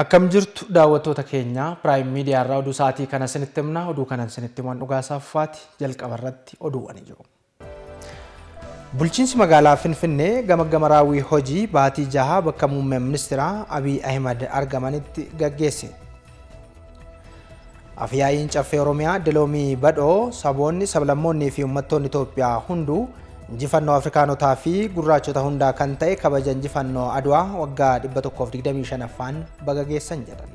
Akkam jirtu daawwattoota keenya Piraayim Miidiyaa irraa oduu sa'atii kana sinitti himna. Oduu kana sinitti himan dhugaa saffaati jalqaba irratti jiru. Bulchiinsi magaalaa Finfinnee gama gamaraawwii hojii baatii jaha bakka muummee ministiraa Abiy Ahimad argamanitti gaggeesse. Afyaa'iin caffee Oromiyaa Diloomii Badhoo saboonni sablammoonnii fi ummattoonni Itoophiyaa hunduu Injifannoo Afrikaanotaa fi gurraachota hundaa kan ta'e kabaja injifannoo Adwaa waggaa 125ffaan baga geessan jedhan.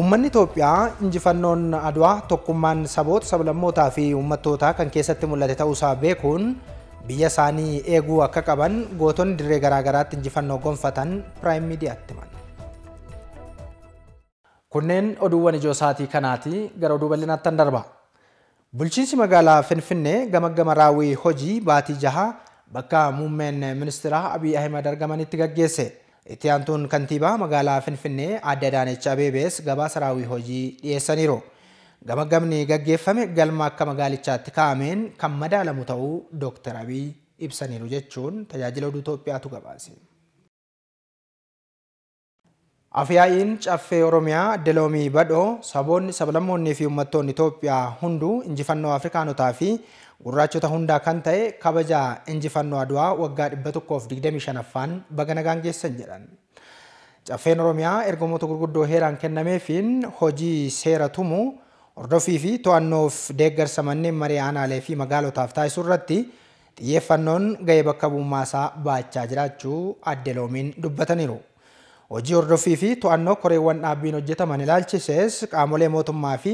Uummanni Itoophiyaa injifannoon Adwaa tokkummaan saboota sablammootaa fi uummattootaa kan keessatti mul'ate ta'uusaa beekuun biyya isaanii eeguu akka qaban gootonni dirree garaagaraatti injifannoo gonfatan piraayim miidiyaatti himan. Kunneen oduuwwan ijoo isaatii kanaati gara oduu bal'inaatti darba. Bulchinsi magala Finfinne gama gama gamaraawwii hojii baatii jahaa bakka muummeen ministeera Abiy Ahimad argamanitti gaggeesse. Itti aantuun kantiibaa magaalaa Finfinnee Aadde Adaaneech Abeebees gabaa saraawwii hojii dhiyeessaniiru. Gamagamni gaggeeffame galma akka magaalichaatti kaa'ameen kan madaalamu ta'uu Dooktar Abiy ibsaniiru jechuun tajaajila oduu Itoophiyaatu gabaase. Afyaa'iin caffee Oromiyaa Adda-Loomii Badhoo saboonni sablammoonnii fi uummattoonni Itoophiyaa hunduu injifannoo Afrikaanotaa fi gurraachota hundaa kan ta'e kabaja injifannoo Aduwaa waggaa dhibba tokkoof 125ffaan bagana gaangeessan jedhan. Caffeen Oromiyaa ergamoota gurguddoo heeraan kennameefiin hojii seera tumuu hordofii fi to'annoof deeggarsa manneen marii aanaalee fi magaalotaaf taasisuu irratti xiyyeeffannoon ga'ee bakka bu'ummaa isaa baachaa jiraachuu Adda-Loomiin dubbataniiru. Hojii hordofii fi to'annoo koreewwan dhaabbiin hojjetaman ilaalchises qaamolee mootummaa fi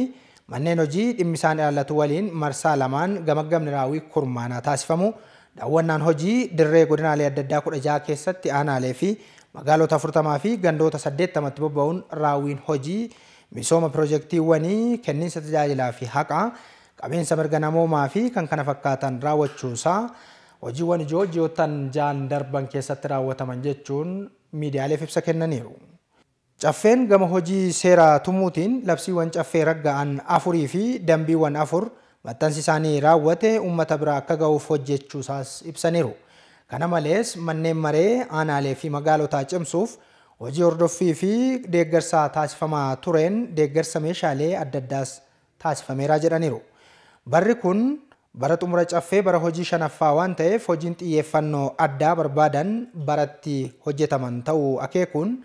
manneen hojii dhimmi isaan ilaallatu waliin marsaa lamaan gamaggamni raawwii kurmaanaa taasifamu daawwannaan hojii dirree godinaalee adda addaa kudha jaha keessatti aanaalee fi magaalota afurtamaa fi gandoota saddeettamatti bobba'uun raawwiin hojii misooma piroojektiiwwanii kenniinsa tajaajilaa fi haqa qabeensa mirga namoomaa fi kan kana fakkaatan raawwachuusaa hojiiwwan ijoo ji'oottan jaan darban keessatti raawwataman jechuun miidiyaaleef ibsa kennaniiru. Caffeen gama hojii seeraa tumuutiin labsiiwwan caffee ragga'an afurii fi dambiiwwan afur maxxansi isaanii raawwate uummata biraa akka ga'uuf hojjechuusaas ibsaniiru. Kana malees manneen maree aanaalee fi magaalotaa cimsuuf hojii hordoffii fi deeggarsaa taasifamaa tureen deeggarsa meeshaalee adda addaas taasifameera jedhaniiru. Barri kun bara xumura caffee bara hojii shanaffaa waan ta'eef hojiin xiyyeeffannoo addaa barbaadan baratti hojjetaman ta'uu akeekuun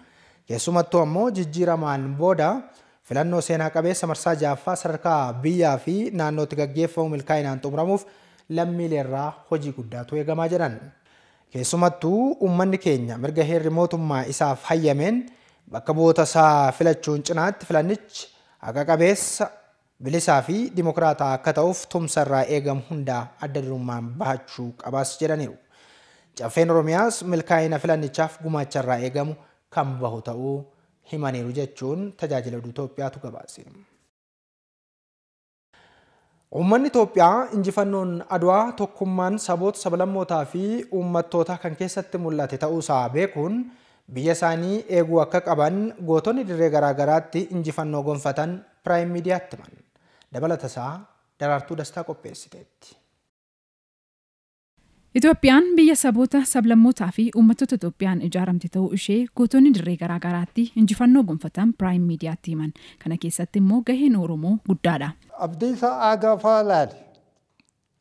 keessumattuu ammoo jijjiiramaan booda filannoo seenaa qabeessa marsaa jaaffaa sadarkaa biyyaa fi naannootti gaggeeffamu milkaa'inaan xumuramuuf lammiileerraa hojii guddaatu eegamaa jedhan. Keessumattuu uummanni keenya mirga heerri mootummaa isaaf hayyameen bakka bu'oota isaa filachuun cinaatti filannichi haqa qabeessa bilisaa fi dimokraataa akka ta'uuf tumsarraa eegamu hundaa adda durummaan bahachuu qabaas jedhaniiru. cafeen Oromiyaas milkaa'ina filannichaaf gumaacharraa eegamu kan bahu ta'uu himaniiru jechuun tajaajila Itoophiyaatu gabaase. Uummanni Itoophiyaa injifannoon Adwaa tokkummaan saboota sablammootaa fi kan keessatti mul'ate ta'uusaa beekuun biyya isaanii eeguu akka qaban gootonni dirree garaagaraatti injifannoo gonfatan piraayim miidiyaatti himan. dabalata daraartuu dastaa qopheessiteetti. Itoophiyaan biyya saboota sablammootaa fi uummattoota Itoophiyaan ijaaramte ta'uu ishee gootonni dirree garaagaraatti injifannoo gonfatan piraayim miidiyaatti himan. Kana keessatti immoo gaheen Oromoo guddaadha. Abdiisaa Aagaafaa laali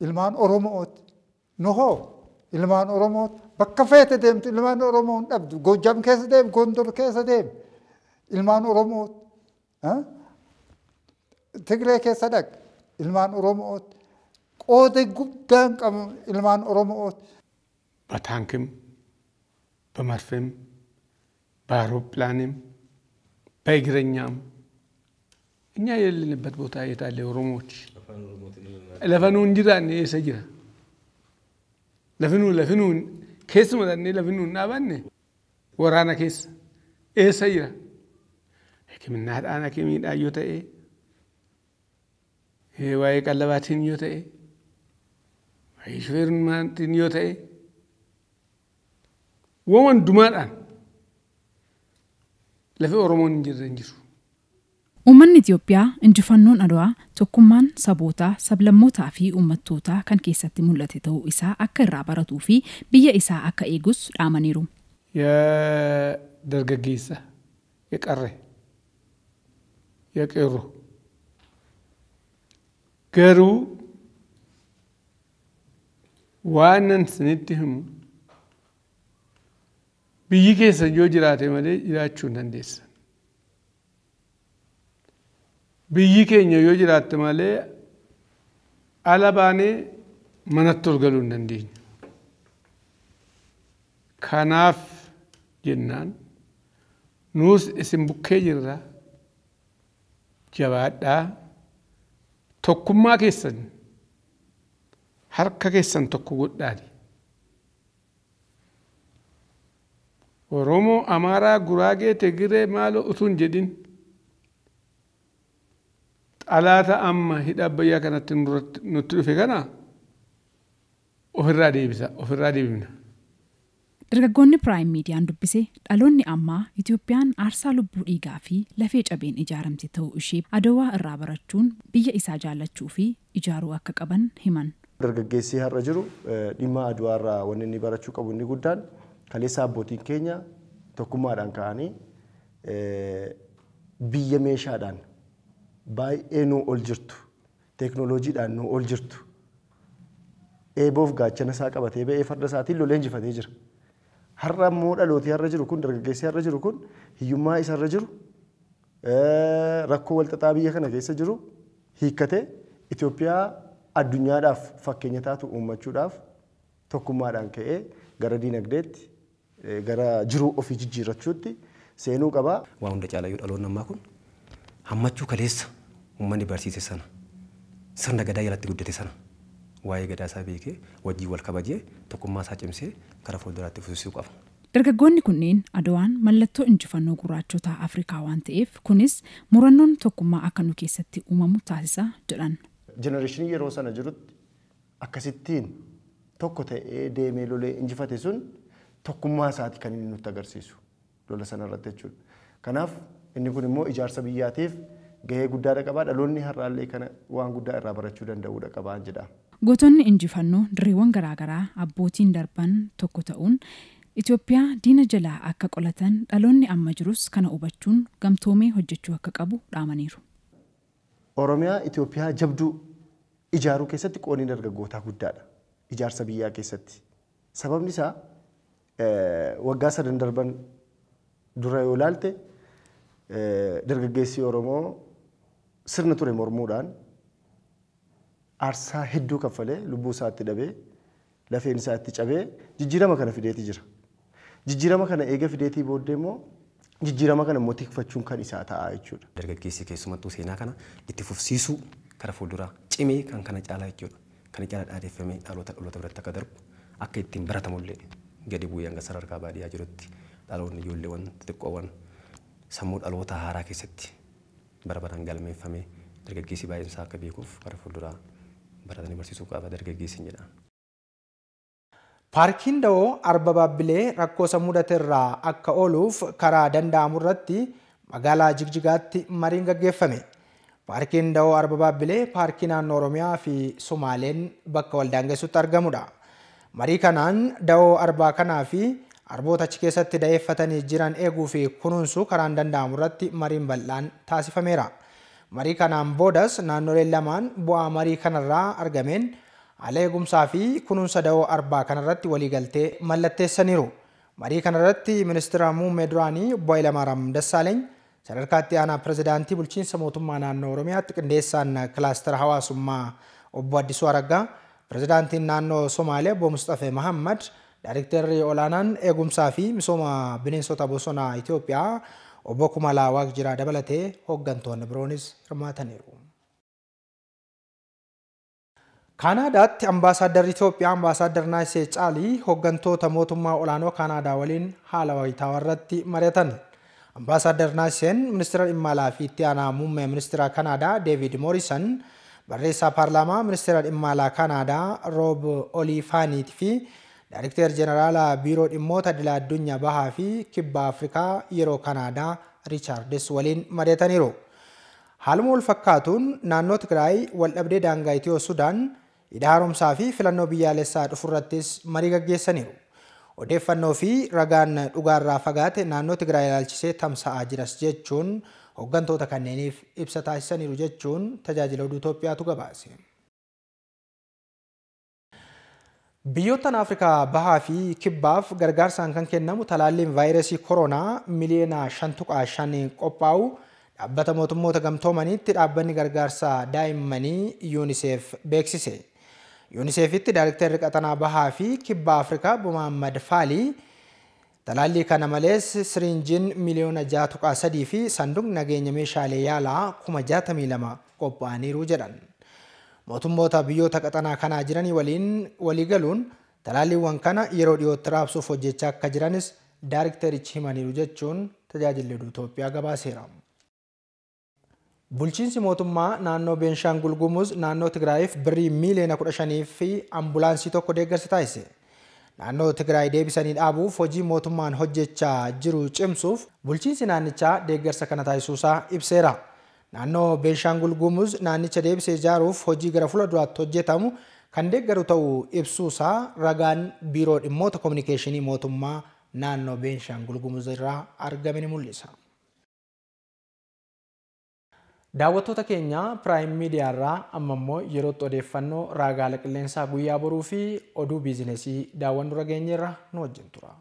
ilmaan Oromooti. Nuhoo ilmaan Oromooti. Bakka feete deemtu ilmaan Oromoo hin dhabdu. keessa deemu, gondol keessa deemu ilmaan Oromooti. Tigiree keessa dhaqe ilmaan Oromooti. Qooda guddaan qabu ilmaan Oromooti. በታንክም በመርፌም በአውሮፕላንም በእግረኛም እኛ የሌለንበት ቦታ የታለ? ኦሮሞዎች ለፈኑ እንጅራን የሰጅራ ለፍኑ ለፍኑ ኬስ መዳኔ ለፍኑ እናባነ ወራና ኬስ ኤሰጅራ ሕክምና ዳና ኬሚዳ ዮ ተኤ waa'ee qallabaatiin yoo ta'e, waa'ee shufeerummaatiin yoo ta'e, lafee Oromoon hin jirre hin jiru. Uummanni Itoophiyaa injifannoon Adwaa tokkummaan sabootaa, sablammootaa fi uummattootaa kan keessatti mul'ate ta'uu isaa akka irraa baratuu fi biyya isaa akka eegus dhaamaniiru. Yaa dargaggeessa, yaa qarree, yaa qeerroo. ገሩ ዋንን ስንድህሙ ብይ ኬሰ ጆ ጅራቴ መሌ ጅራችሁ ነንዴሰ ብይ ኬኛ ዮ ጅራት መሌ አለባኔ መነቶር ገሉ ነንዴኝ ከናፍ ጅናን ኑስ እስም ቡኬ ጅራ ጀባዳ tokkummaa keessan harka keessan tokko godhaani. Oromoo, Amaaraa, Guraagee, Tigiree maaloo utuun jedhin xalaata amma hidha abbayyaa kanatti nutti dhufe kana ofirraa deebisa, ofirraa deebina. Dargaggoonni Piraayim Miidiyaan dubbise dhaloonni ammaa Itoophiyaan aarsaa lubbuu dhiigaa fi lafee cabeen ijaaramte ta'uu ishee adawaa irraa barachuun biyya isaa jaallachuu fi ijaaruu akka qaban himan. Dargaggeessi har'a jiru eh, dhimma adawaa irraa wanni inni barachuu qabu inni guddaan kaleessa abbootiin keenya tokkummaadhaan ka'anii eh, biyya meeshaadhaan baay'ee nuu ol jirtu teeknooloojiidhaan nuu ol jirtu eeboof gaachana isaa qabatee ba'ee farda isaatiin lola jira. har'a immoo dhalootee har'a jiru kun dargaggeessi har'a jiru kun hiyyummaa isa irra jiru rakkoo walxaxaa biyya kana keessa jiru hiikkatee Itoophiyaa addunyaadhaaf fakkeenya taatu uummachuudhaaf tokkummaadhaan ka'ee gara diinagdeetti gara jiruu ofii jijjiirrachuutti seenuu qabaa. Waa hunda yoo dhaloonni ammaa kun hammachuu kaleessa uummanni barsiise sana sirna gadaa jalatti guddate sana. waa'ee gadaa isaa beekee wajjii wal kabajee tokkummaa isaa cimsee gara fuulduraatti fufisuu qaba. Dargaggoonni kunneen Adawaan mallattoo injifannoo gurraachotaa Afrikaa waan ta'eef kunis murannoon tokkummaa akka nu keessatti uumamu taasisa jedhan. Jenereeshinii yeroo sana jirutti akkasittiin tokko ta'ee deemee lolee injifate sun tokkummaa isaati kan inni nutti agarsiisu lola sana irratti jechuudha. Kanaaf inni kun immoo ijaarsa biyyaatiif gahee guddaadha qabaa dhaloonni har'aallee kana waan guddaa irraa barachuu danda'uudha jedha. Gootonni injifannoo dirreewwan garaagaraa abbootiin darban tokko ta'uun Itoophiyaa diina jalaa akka qolatan dhaloonni amma jirus kana hubachuun gamtoomee hojjechuu akka qabu dhaamaniiru. Oromiyaa Itoophiyaa jabduu ijaaruu keessatti qoodni dargaggootaa guddaadha. Ijaarsa biyyaa keessatti. Sababni isaa waggaa sadan darban dura yoo ilaalte dargaggeessi Oromoo sirna ture mormuudhaan aarsaa hedduu kaffalee lubbuu isaatti dhabee lafeen isaatti cabee jijjiirama kana fideetii jira. Jijjiirama kana eega fideetii booddee immoo jijjiirama kana immoo tikfachuun kan isaa ta'a jechuudha. Dargaggeessi keessumattuu seenaa kana itti fufsiisuu kara fuulduraa cimee kan kana caalaa jechuudha. Kana caalaa dhaadeffamee dhaloota dhaloota biratti akka darbu akka ittiin baratamullee gadi bu'ee hanga sadarkaa baadiyyaa jirutti dhaloonni ijoolleewwan xixiqqoowwan sammuu dhaloota haaraa keessatti bara baraan galmeeffamee dargaggeessi baay'een isaa akka beekuuf kara fuulduraa Paarkiin da'oo arba baabbilee rakkoo mudate irraa akka ooluuf karaa danda'amurratti irratti magaalaa Jigjigaatti mariin gaggeeffame. Paarkiin da'oo arba baabbilee paarkii naannoo Oromiyaa fi Sumaaleen bakka waldaan geessutti argamudha. Marii kanaan da'oo arbaa kanaa fi arboota achi keessatti da'eeffatanii jiran eeguu fi kunuunsu karaan danda'amu mariin bal'aan taasifameera. Marii kanaan boodas naannoleen lamaan bu'aa marii kanarraa argameen haala eegumsaa fi kunuunsa da'oo arbaa kanarratti waliigaltee mallatteessaniiru. Marii kanarratti ministeera muummee duraanii obbo Hayilamaariyaam Dassaaleeny sadarkaa itti aanaa pirezidaantii bulchiinsa mootummaa naannoo Oromiyaatti qindeessaan kilaastara hawaasummaa obbo Addisuu Araggaa, pirezidaantiin naannoo Somaalee obbo Mustafee Mahammad, daariktarri olaanaan eegumsaa fi misooma bineensota bosonaa Itoophiyaa obbo kuma laawaaf jira dabalatee hooggantoonni biroonis hirmaataniiru. kaanaadaatti ambaasaaddarri Itoophiyaa ambaasaaddarri Naayisee Caalii hooggantoota mootummaa olaanoo Kaanaadaa waliin haala wayitaawaa irratti mari'atan. Ambaasaaddarri Naayiseen ministeera dhimma alaa fi itti aanaa muummee ministeera Kaanaadaa Deevid Moorisan barreessaa paarlaamaa ministeera dhimma alaa Kaanaadaa Roob Oliifaaniitii fi Daayiriktar Jeneraalaa Biiroo Dhimmoota Dila Addunyaa Bahaa fi Kibba Afrikaa yeroo Kanaadaa Riichaardes waliin madeetaniiru. Haaluma walfakkaatuun naannoo Tigraay waldhabdee daangaa Itiyoo Sudaan hidha fi filannoo biyyaalessaa dhufurrattis marii gaggeessaniiru. Odeeffannoo fi ragaan dhugaarraa fagaate naannoo Tigraay ilaalchisee tamsa'aa jiras jechuun hooggantoota kanneeniif ibsa taasisaniiru jechuun tajaajila oduu Itoophiyaatu gabaase. Biyyoottan Afrikaa bahaa fi kibbaaf gargaarsaan kan kennamu talaalliin vaayirasii koronaa miliyoona shan tuqaa shan qophaa'u dhaabbata mootummoota gamtoomaniitti dhaabbanni gargaarsaa daa'immanii yuuniseef beeksise. Yuuniseefitti daayirektarri qaxanaa bahaa fi kibba Afrikaa Bumahammad Faalii talaallii kana malees siriinjiin miliyoona jaa tuqaa sadii fi sanduuqni nageenya meeshaalee yaalaa kuma jaatamii lama qophaa'aniiru jedhan. mootummoota biyyoota qaxanaa kanaa jiranii waliin waliigaluun talaalliiwwan kana yeroo dhiyootti raabsuuf hojjechaa akka jiranis daayirikterichi himaniiru jechuun tajaajilli Itoophiyaa gabaaseera. Bulchiinsi mootummaa naannoo Beenshaangul Gumuz naannoo Tigraayiif birrii miiliyoona kudha shanii fi ambulaansii tokko deeggarsa taasise. Naannoo Tigraay deebisanii dhaabuuf hojii mootummaan hojjechaa jiru cimsuuf bulchiinsi naannichaa deeggarsa kana taasisuusaa ibseera. Naannoo beenshaan gulgumuz naannicha deebisee ijaaruuf hojii gara fula duraatti hojjetamu kan deeggaru ta'u ibsuusaa ragaan biiroo dhimmoota koominikeeshinii mootummaa naannoo beenshaan Gumuz irraa argame mul'isa. Daawwattoota keenya Piraayim Miidiyaa irraa amma immoo yerootti odeeffannoo raagaala qilleensaa guyyaa boruu fi oduu bizinesii daawwannu rageenyeerra nu wajjin tura.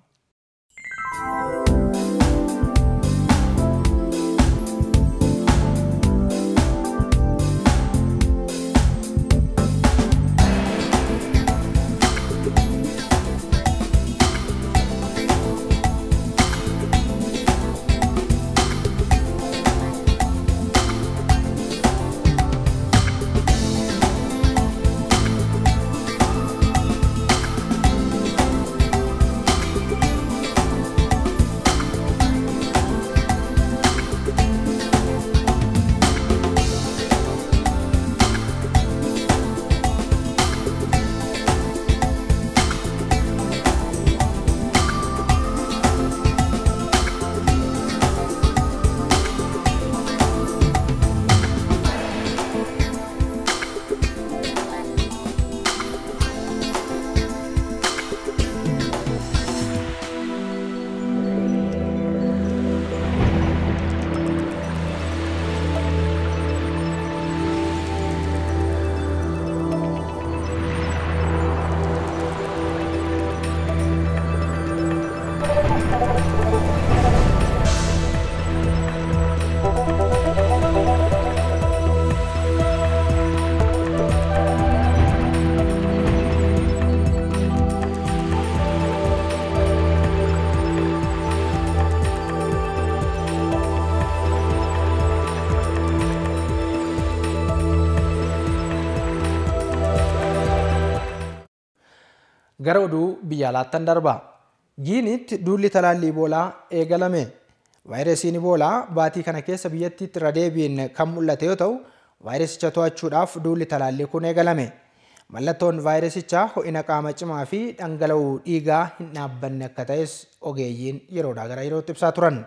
gara oduu biyya alaattan darba Giiniitti duulli talaallii boolaa eegalame vaayirasiin boolaa baatii kana keessa biyyattiitti irra deebiin kan mul'ate yoo ta'u vaayirasicha to'achuudhaaf duulli talaallii kun eegalame mallattoon vaayirasichaa ho'ina qaama cimaa fi dhangala'uu dhiigaa hin dhaabbanne akka ta'es ogeeyyiin yeroodhaa gara yerootti ibsaa turan.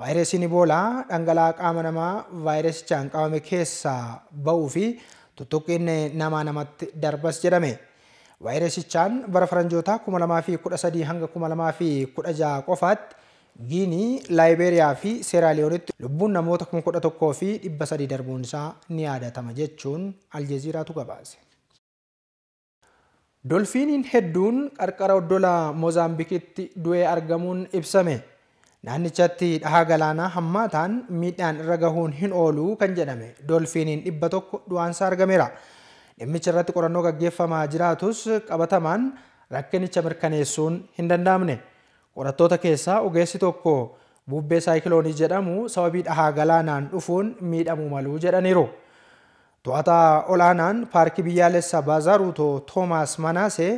vaayirasiin boolaa dhangala'aa qaama namaa vaayirasichaan qabame keessaa ba'uu fi tuttuqqiin namaa namatti darbas jedhame. Vaayirasichaan bara faranjootaa 2013 hanga 2016 qofaatti Giinii, laayiberiyaa fi Seeraaliyoonitti lubbuun namoota 11,000 fi 300 darbuun isaa ni yaadatama jechuun Aljeziiraatu gabaase. Doolfiiniin hedduun qarqara oddola Moozaambikitti du'ee argamuun ibsame. Naannichatti dhahaa galaanaa hammaataan miidhaan irra gahuun hin oolu kan jedhame. doolfiiniin dhibba tokko du'aansa argameera. dhimmicha irratti qorannoo gaggeeffamaa jiraatus qabatamaan rakkinicha mirkaneessuun hin danda'amne qorattoota keessaa ogeessi tokko bubbee saayikiloonii jedhamu sababii dhahaa galaanaan dhufuun miidhamuu maluu jedhaniiru. To'ataa olaanaan paarkii biyyaalessaa biyyaalessa Baazaruuto Toomaas Manaasee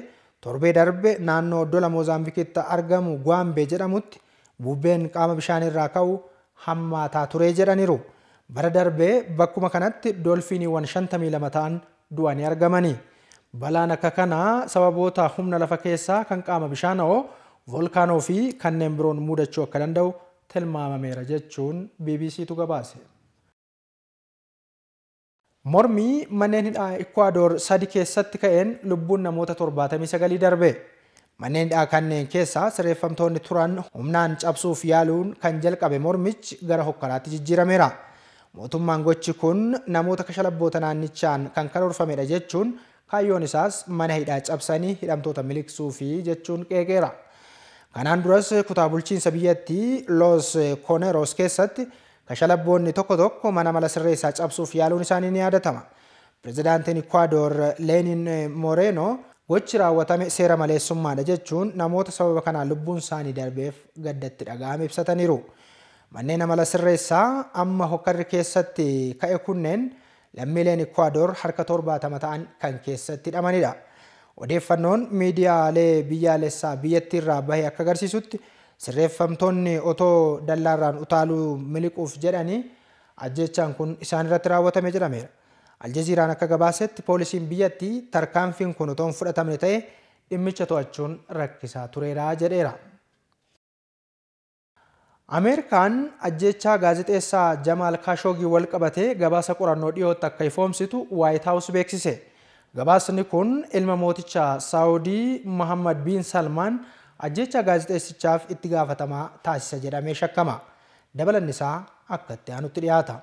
torbee darbe naannoo oddola Moozaambikitti argamu Gwaambee jedhamutti bubbeen qaama bishaanirraa ka'u hammaataa ture jedhaniiru. Bara darbee bakkuma kanatti doolfiiniiwwan 52 ta'an du'anii argamani. balaan akka kanaa sababoota humna lafa keessaa kan qaama bishaanoo volkaanoo fi kanneen biroon mudachuu akka danda'u tilmaamameera jechuun bbctu gabaase. Mormii manneen hidhaa Ikkaadoor sadi keessatti ka'een lubbuun namoota 79 darbe. Manneen hidhaa kanneen keessaa sirreeffamtoonni turan humnaan cabsuuf yaaluun kan jalqabe mormichi gara hokkanaatti jijjiirameera. Mootummaan gochi kun namoota kashalabboota naannichaan kan karoorfamedha jechuun kaayyoon isaas mana hidhaa cabsanii hidhamtoota miliksuu fi jechuun qeeqeera. Kanaan duras kutaa bulchiinsa biyyattii Los Coneros keessatti kashalabboonni tokko tokko mana mala sirreessaa cabsuuf yaaluun isaanii ni yaadatama. Pireezidaantiin Ecuador Lenin Moreno gochi raawwatame seera maleessummaadha jechuun namoota sababa kanaan lubbuun isaanii darbeef gaddatti dhaga'ame ibsataniiru. Manneen amala sirreessaa amma hokkarri keessatti ka'e kunneen lammiileen Ikwaadoor harka torbaatama ta'an kan keessatti hidhamanidha. Odeeffannoon miidiyaalee biyyaalessaa biyyattii irraa bahee akka agarsiisutti sirreeffamtoonni otoo dallaarraan utaaluu miliquuf jedhanii ajjechaan kun isaan irratti raawwatamee jedhameera. Aljeziiraan akka gabaasetti poolisiin biyyattii tarkaanfiin kun otoon fudhatamne ta'e dhimmicha to'achuun rakkisaa tureera jedheera. Ameerikaan ajjechaa gaazexeessaa Jamaal kashoogii wal qabatee gabaasa qorannoo dhiyootti akka ifoomsitu Waayit beeksise. Gabaasni kun ilma mootichaa Saawudii Mohammad Biin Salmaan ajjecha gaazexeessichaaf itti gaafatamaa taasisa jedhamee shakkama. Dabalan isaa akkatti aanutti dhiyaata.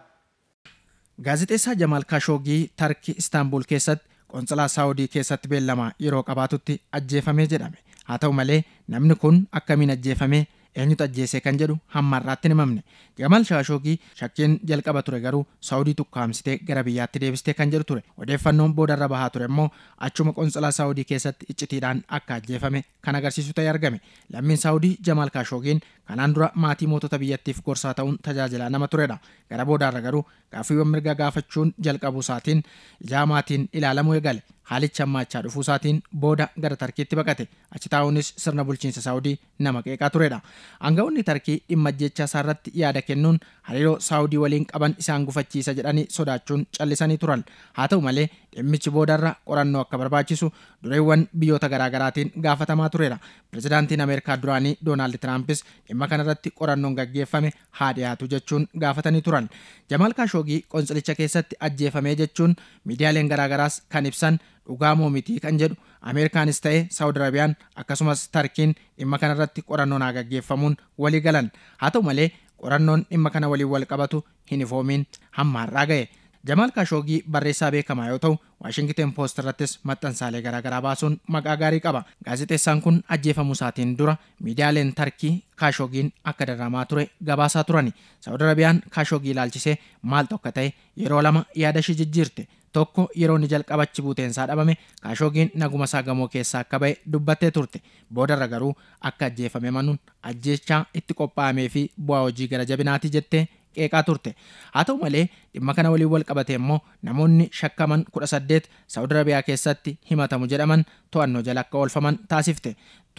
Gaazexeessaa Jamaal kashoogii Tarkii Istaanbul keessatti qonsalaa Saawudii keessatti beellama yeroo qabaatutti ajjeefamee jedhame. Haa ta'u malee namni kun akkamiin ajjeefame? eenyutu ajjeese kan jedhu hammarraatti hin himamne gamal shaashoogii shakkiin jalqaba ture garuu saawudii tukkaamsitee gara biyyaatti deebistee kan jedhu ture odeeffannoon boodarra bahaa ture immoo achuma qonsolaa saawudii keessatti iccitiidhaan akka ajjeefame kan agarsiisu ta'e argame lammiin saawudii jamal kaashoogiin kanaan dura maatii mootota biyyattiif gorsaa ta'uun tajaajilaa nama turedha gara boodaarra garuu gaafiiwwan mirga gaafachuun jalqabu isaatiin ijaa maatiin ilaalamuu eegale haalicha ammaachaa dhufuu isaatiin booda gara Tarkiitti baqate achi taa'uunis sirna bulchiinsa Saawudii nama qeeqaa turedha. Aangawoonni Tarkii dhimma isaa irratti yaada kennuun hariiroo Saawudii waliin qaban isaan gufachiisa jedhanii sodaachuun callisanii turan. Haa ta'u malee dhimmichi boodarra qorannoo akka barbaachisu dureewwan biyyoota garaagaraatiin gaafatamaa tureera. Pirezidaantiin Ameerikaa duraanii Doonaald Tiraampis dhimma kanarratti qorannoon gaggeeffame haa jechuun gaafatanii turan. Jamaal Kaashoogii qonxilicha keessatti ajjeefamee jechuun miidiyaaleen garaagaraas kan ibsan dhugaa moomitii kan jedhu Ameerikaanis ta'ee Saawud Arabiyaan akkasumas Tarkiin dhimma kanarratti qorannoonaa haa gaggeeffamuun walii galan. Haa ta'u malee qorannoon dhimma kana waliin wal qabatu hin ifoomiin ga'e. Jamaal Kaashoogii barreessaa beekamaa yoo ta'u Waashingiteen Poost irrattis maxxansaalee garaagaraa baasuun maqaa gaarii qaba. Gaazexeessaan kun ajjeefamu isaatiin dura miidiyaaleen Tarkii Kaashoogiin akka daramaa ture gabaasaa turani. Saawud Arabiyaan Kaashoogii ilaalchisee maal tokko ta'e yeroo lama yaada ishee jijjiirte. tokko yeroo ni jalqabachi buuteensaa dhabame kaashoogiin naguma isaa gamoo keessaa akka ba'e dubbattee turte boodarra garuu akka ajjeefame manuun ajjeechaa itti qophaa'amee fi bu'aa hojii gara jabinaati jettee qeeqaa turte haa ta'u malee dhimma kana waliin wal qabate immoo namoonni shakkaman kudha saddeet saawud arabiyaa keessatti himatamu jedhaman to'annoo jala akka oolfaman taasifte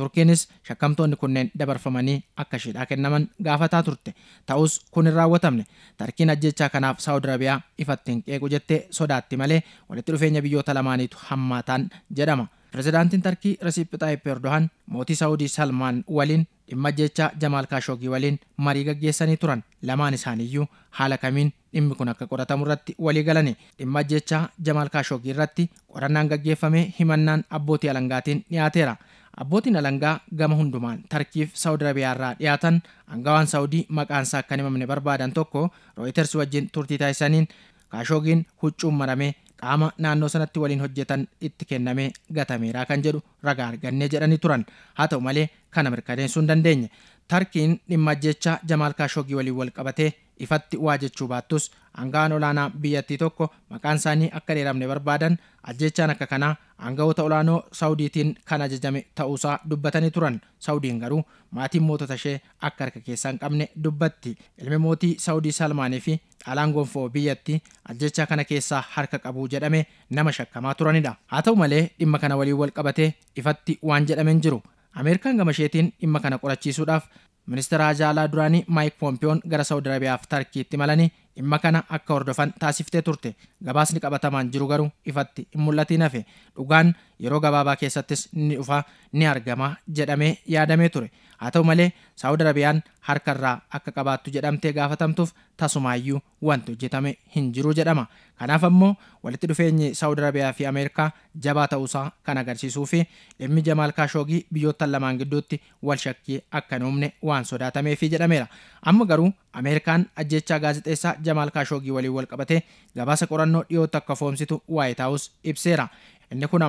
turkiinis shakkamtoonni kunneen dabarfamanii akka ishiidhaa kennaman gaafataa turte ta'us kun hin raawwatamne tarkiin ajjechaa kanaaf saawud arabiyaa ifattiin qeequ jettee sodaatti malee walitti dhufeenya biyyoota lamaaniitu hammaataan jedhama. pirezidaantiin Tarkii Rasiiphi Xaayib Erdohan mootii Saawudii Salmaan waliin dhimma jecha Jamaal Kaashoogii waliin marii gaggeessanii turan. Lamaan isaaniiyyuu haala kamiin dhimmi kun akka qoratamu irratti walii galani. Dhimma jecha Jamaal Kaashoogii irratti qorannaan gaggeeffame himannaan abbootii alangaatiin dhiyaateera. Abbootiin alangaa gama hundumaan Tarkiif saawudii Arabiyaa irraa dhiyaatan angawaan Saawudii maqaan isaa akka hin himamne barbaadan tokko Rooyiters wajjin turtii taasisaniin Kaashoogiin huccuun maramee ama naannoo sanatti waliin hojjetan itti kennamee gatameeraa kan jedhu ragaa argannee jedhanii turan haa ta'u malee kana mirkaneen sun dandeenye tarkiin dhimma jecha jamaal kaashoogii waliin wal qabatee ifatti waa jechuu baattus hangaan olaanaa biyyattii tokko maqaan isaanii akka dheeramne barbaadan ajjechaan akka kanaa hangawoota olaanoo saawudiitiin kan ajajame ta'uusaa dubbatanii turan saawudiin garuu maatiin mootota ishee akka harka keessa hin qabne dubbatti ilmi mootii saawudii salmaanii fi dhalaan gonfoo biyyatti ajjechaa kana keessaa harka qabu jedhame nama shakkamaa turanidha haa ta'u malee dhimma kana waliin wal ifatti waan jedhameen jiru ameerikaan gama isheetiin dhimma kana qorachiisuudhaaf ministeera ajaalaa duraanii maayik poompiyoon gara saawud arabiyaaf tarkiitti malanii dhimma kana akka hordofan taasiftee turte gabaasni qabatamaan jiru garuu ifatti hin mul'atiin hafe dhugaan yeroo gabaabaa keessattis ni dhufa ni argama jedhamee yaadamee ture haa ta'u malee saawud arabiyaan irraa akka qabaattu jedhamtee gaafatamtuuf tasumaayyuu wanti hojjetame hin jiru jedhama kanaaf ammoo walitti dhufeenyi saawud arabiyaa fi ameerikaa jabaa ta'uusaa kan agarsiisuu fi dhimmi jamaal kaashoogii biyyootaan lamaan gidduutti wal shakkii akka hin waan sodaatamee fi jedhameera amma garuu ameerikaan ajjechaa gaazixeessaa jamaal kaashoogii waliin wal qabatee gabaasa qorannoo dhiyootti akka foomsitu waayitaawus ibseera inni kun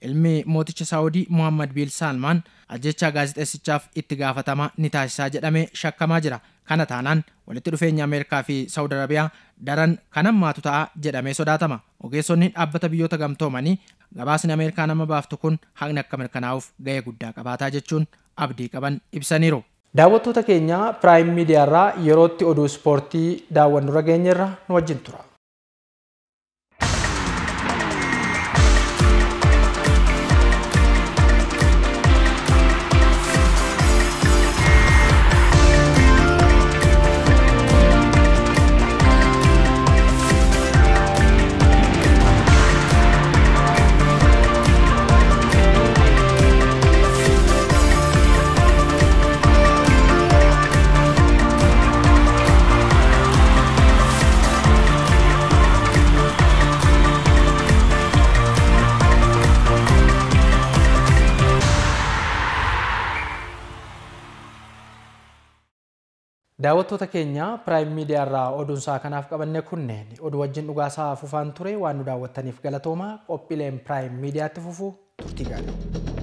ilmi mooticha saawudii Muhammad Biil Saalmaan ajjechaa gaazexessichaaf itti gaafatama ni taasisaa jedhamee shakkamaa jira. Kana taanaan walitti dhufeenya Ameerikaa fi Saawud Arabiyaa daran kan ammaatu ta'a jedhamee sodaatama. Ogeessonni dhaabbata biyyoota gamtoomanii gabaasni Ameerikaa nama baaftu kun haqni akka mirkanaa'uuf ga'ee guddaa qabaataa jechuun abdii qaban ibsaniiru. Daawwattoota keenya piraayim irraa yerootti oduu ispoortii daawwannu rageenyarra nu wajjin tura. Daawwattoota keenya Piraayim Miidiyaa irraa oduun isaa kanaaf qabanne kunneen oduu wajjin dhugaasaa fufaan ture waan nu daawwattaniif galatooma qophiileen Piraayim Miidiyaatti fufu turtii gaadha.